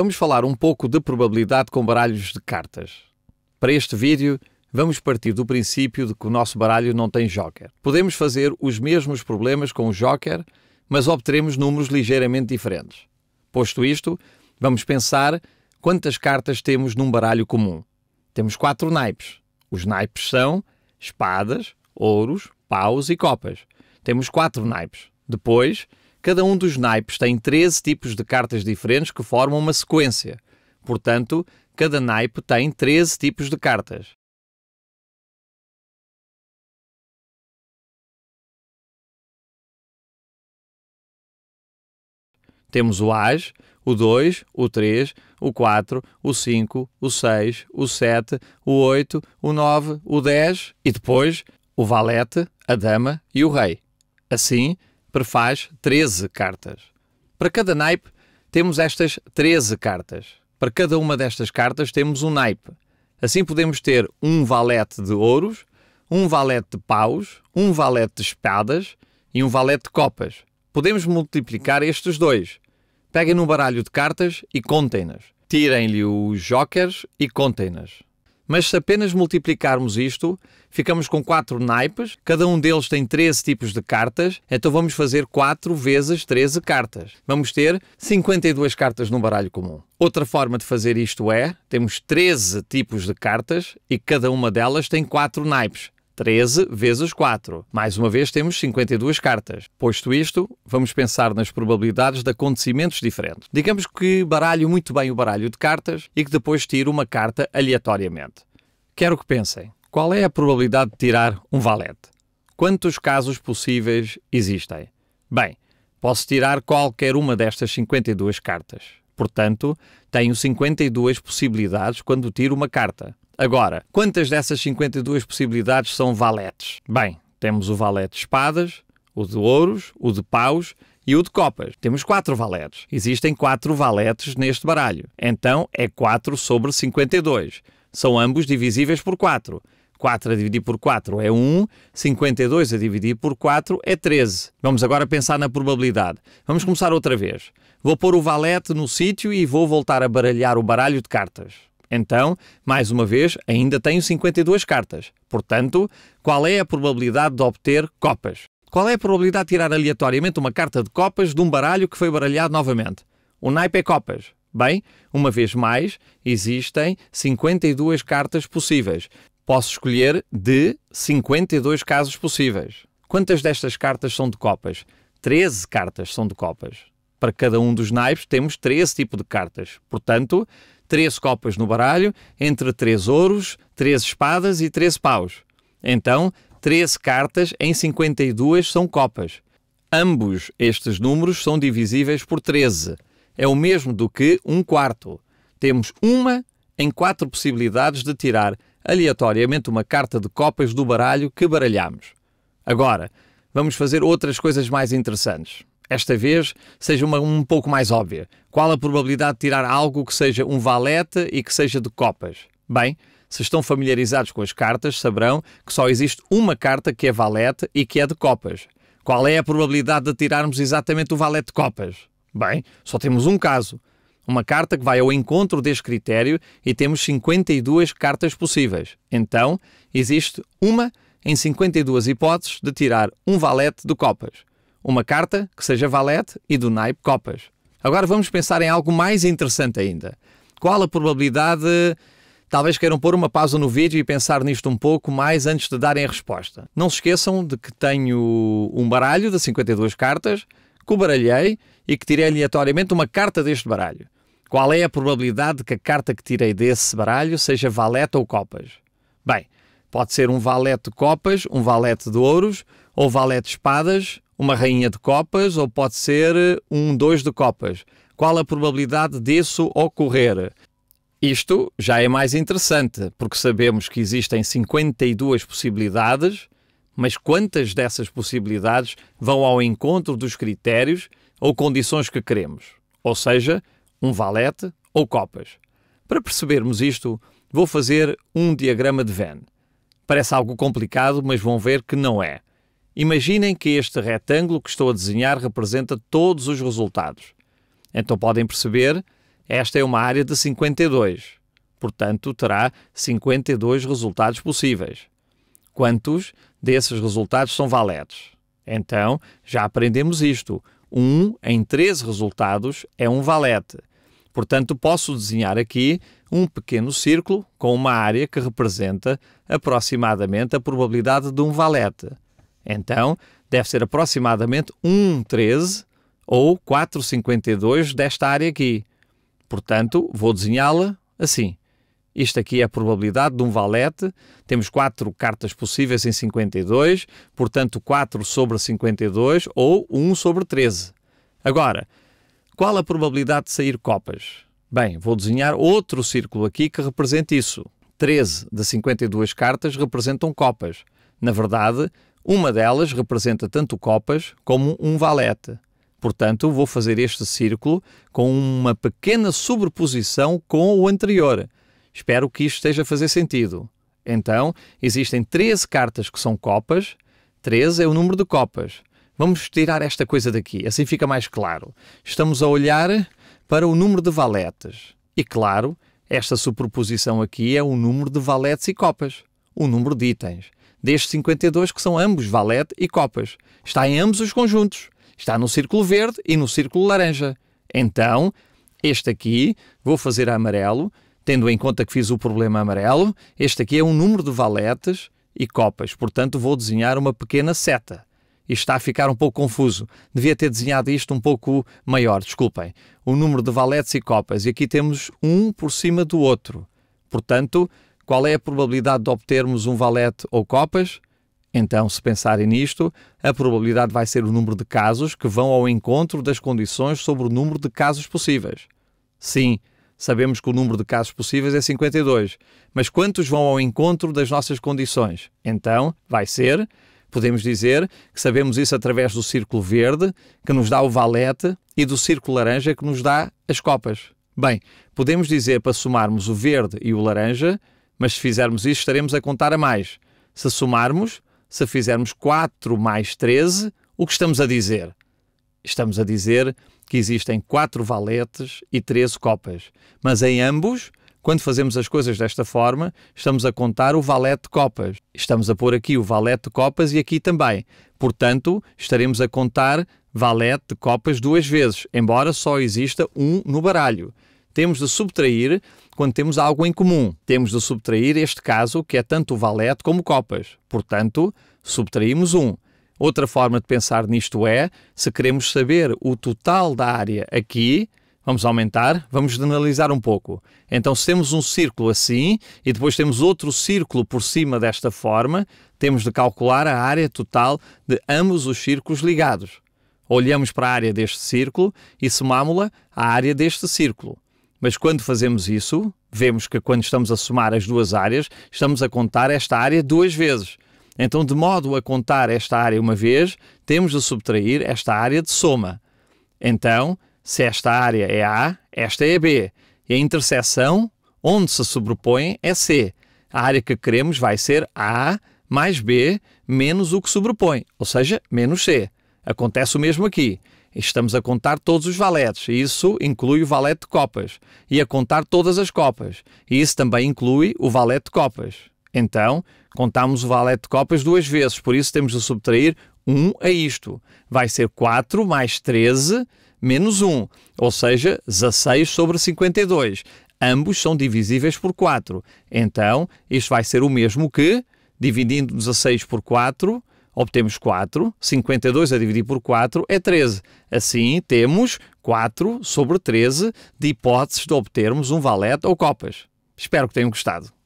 vamos falar um pouco de probabilidade com baralhos de cartas. Para este vídeo, vamos partir do princípio de que o nosso baralho não tem joker. Podemos fazer os mesmos problemas com o joker, mas obteremos números ligeiramente diferentes. Posto isto, vamos pensar quantas cartas temos num baralho comum. Temos quatro naipes. Os naipes são espadas, ouros, paus e copas. Temos quatro naipes. Depois, Cada um dos naipes tem 13 tipos de cartas diferentes que formam uma sequência. Portanto, cada naipe tem 13 tipos de cartas. Temos o As, o 2, o 3, o 4, o 5, o 6, o 7, o 8, o 9, o 10 e depois o valete, a dama e o rei. Assim, faz 13 cartas. Para cada naipe, temos estas 13 cartas. Para cada uma destas cartas, temos um naipe. Assim, podemos ter um valete de ouros, um valete de paus, um valete de espadas e um valete de copas. Podemos multiplicar estes dois. Peguem num baralho de cartas e contem-nas. Tirem-lhe os jokers e contem-nas. Mas se apenas multiplicarmos isto, ficamos com 4 naipes, cada um deles tem 13 tipos de cartas, então vamos fazer 4 vezes 13 cartas. Vamos ter 52 cartas num baralho comum. Outra forma de fazer isto é, temos 13 tipos de cartas e cada uma delas tem 4 naipes. 13 vezes 4. Mais uma vez temos 52 cartas. Posto isto, vamos pensar nas probabilidades de acontecimentos diferentes. Digamos que baralho muito bem o baralho de cartas e que depois tiro uma carta aleatoriamente. Quero que pensem. Qual é a probabilidade de tirar um valete? Quantos casos possíveis existem? Bem, posso tirar qualquer uma destas 52 cartas. Portanto, tenho 52 possibilidades quando tiro uma carta. Agora, quantas dessas 52 possibilidades são valetes? Bem, temos o valete de espadas, o de ouros, o de paus e o de copas. Temos quatro valetes. Existem quatro valetes neste baralho. Então é 4 sobre 52. São ambos divisíveis por 4. 4 a dividir por 4 é 1, 52 a dividir por 4 é 13. Vamos agora pensar na probabilidade. Vamos começar outra vez. Vou pôr o valete no sítio e vou voltar a baralhar o baralho de cartas. Então, mais uma vez, ainda tenho 52 cartas. Portanto, qual é a probabilidade de obter copas? Qual é a probabilidade de tirar aleatoriamente uma carta de copas de um baralho que foi baralhado novamente? O naipe é copas. Bem, uma vez mais, existem 52 cartas possíveis. Posso escolher de 52 casos possíveis. Quantas destas cartas são de copas? 13 cartas são de copas. Para cada um dos naipes temos 13 tipos de cartas. Portanto, três copas no baralho, entre três ouros, três espadas e três paus. Então, 13 cartas em 52 são copas. Ambos estes números são divisíveis por 13. É o mesmo do que um quarto. Temos uma em quatro possibilidades de tirar aleatoriamente uma carta de copas do baralho que baralhamos. Agora, vamos fazer outras coisas mais interessantes esta vez, seja uma um pouco mais óbvia. Qual a probabilidade de tirar algo que seja um valete e que seja de copas? Bem, se estão familiarizados com as cartas, saberão que só existe uma carta que é valete e que é de copas. Qual é a probabilidade de tirarmos exatamente o valete de copas? Bem, só temos um caso. Uma carta que vai ao encontro deste critério e temos 52 cartas possíveis. Então, existe uma em 52 hipóteses de tirar um valete de copas uma carta que seja valete e do naipe copas. Agora vamos pensar em algo mais interessante ainda. Qual a probabilidade? Talvez queiram pôr uma pausa no vídeo e pensar nisto um pouco mais antes de darem a resposta. Não se esqueçam de que tenho um baralho de 52 cartas, que o baralhei e que tirei aleatoriamente uma carta deste baralho. Qual é a probabilidade de que a carta que tirei desse baralho seja valete ou copas? Bem, pode ser um valete de copas, um valete de ouros, ou valete de espadas, uma rainha de copas ou pode ser um dois de copas. Qual a probabilidade disso ocorrer? Isto já é mais interessante, porque sabemos que existem 52 possibilidades, mas quantas dessas possibilidades vão ao encontro dos critérios ou condições que queremos? Ou seja, um valete ou copas. Para percebermos isto, vou fazer um diagrama de Venn. Parece algo complicado, mas vão ver que não é. Imaginem que este retângulo que estou a desenhar representa todos os resultados. Então podem perceber, esta é uma área de 52. Portanto, terá 52 resultados possíveis. Quantos desses resultados são valetes? Então, já aprendemos isto. 1 um em 13 resultados é um valete. Portanto, posso desenhar aqui um pequeno círculo com uma área que representa aproximadamente a probabilidade de um valete. Então, deve ser aproximadamente 1,13 ou 4,52 desta área aqui. Portanto, vou desenhá-la assim. Isto aqui é a probabilidade de um valete. Temos 4 cartas possíveis em 52, portanto 4 sobre 52 ou 1 sobre 13. Agora, qual a probabilidade de sair copas? Bem, vou desenhar outro círculo aqui que represente isso. 13 de 52 cartas representam copas. Na verdade, uma delas representa tanto copas como um valete. Portanto, vou fazer este círculo com uma pequena sobreposição com o anterior. Espero que isto esteja a fazer sentido. Então, existem 13 cartas que são copas. 13 é o número de copas. Vamos tirar esta coisa daqui, assim fica mais claro. Estamos a olhar para o número de valetes. E claro, esta superposição aqui é o número de valetes e copas, o número de itens destes 52 que são ambos valete e copas. Está em ambos os conjuntos. Está no círculo verde e no círculo laranja. Então, este aqui vou fazer a amarelo, tendo em conta que fiz o problema amarelo. Este aqui é um número de valetes e copas, portanto vou desenhar uma pequena seta. Isto está a ficar um pouco confuso. Devia ter desenhado isto um pouco maior, desculpem. O número de valetes e copas. E aqui temos um por cima do outro. Portanto, qual é a probabilidade de obtermos um valete ou copas? Então, se pensarem nisto, a probabilidade vai ser o número de casos que vão ao encontro das condições sobre o número de casos possíveis. Sim, sabemos que o número de casos possíveis é 52, mas quantos vão ao encontro das nossas condições? Então, vai ser, podemos dizer, que sabemos isso através do círculo verde, que nos dá o valete, e do círculo laranja, que nos dá as copas. Bem, podemos dizer para somarmos o verde e o laranja, mas se fizermos isso, estaremos a contar a mais. Se somarmos, se fizermos 4 mais 13, o que estamos a dizer? Estamos a dizer que existem 4 valetes e 13 copas. Mas em ambos, quando fazemos as coisas desta forma, estamos a contar o valete de copas. Estamos a pôr aqui o valete de copas e aqui também. Portanto, estaremos a contar valete de copas duas vezes, embora só exista um no baralho. Temos de subtrair quando temos algo em comum. Temos de subtrair este caso, que é tanto o valete como copas. Portanto, subtraímos um. Outra forma de pensar nisto é, se queremos saber o total da área aqui, vamos aumentar, vamos generalizar um pouco. Então, se temos um círculo assim e depois temos outro círculo por cima desta forma, temos de calcular a área total de ambos os círculos ligados. Olhamos para a área deste círculo e somámos la à área deste círculo. Mas quando fazemos isso, vemos que quando estamos a somar as duas áreas, estamos a contar esta área duas vezes. Então, de modo a contar esta área uma vez, temos de subtrair esta área de soma. Então, se esta área é A, esta é B. E a interseção, onde se sobrepõe, é C. A área que queremos vai ser A mais B menos o que sobrepõe, ou seja, menos C. Acontece o mesmo aqui. Estamos a contar todos os valetes, e isso inclui o valete de copas, e a contar todas as copas, e isso também inclui o valete de copas. Então, contamos o valete de copas duas vezes, por isso temos de subtrair 1 a isto. Vai ser 4 mais 13 menos 1, ou seja, 16 sobre 52. Ambos são divisíveis por 4. Então, isto vai ser o mesmo que, dividindo 16 por 4, obtemos 4, 52 a dividir por 4 é 13. Assim, temos 4 sobre 13 de hipóteses de obtermos um valete ou copas. Espero que tenham gostado.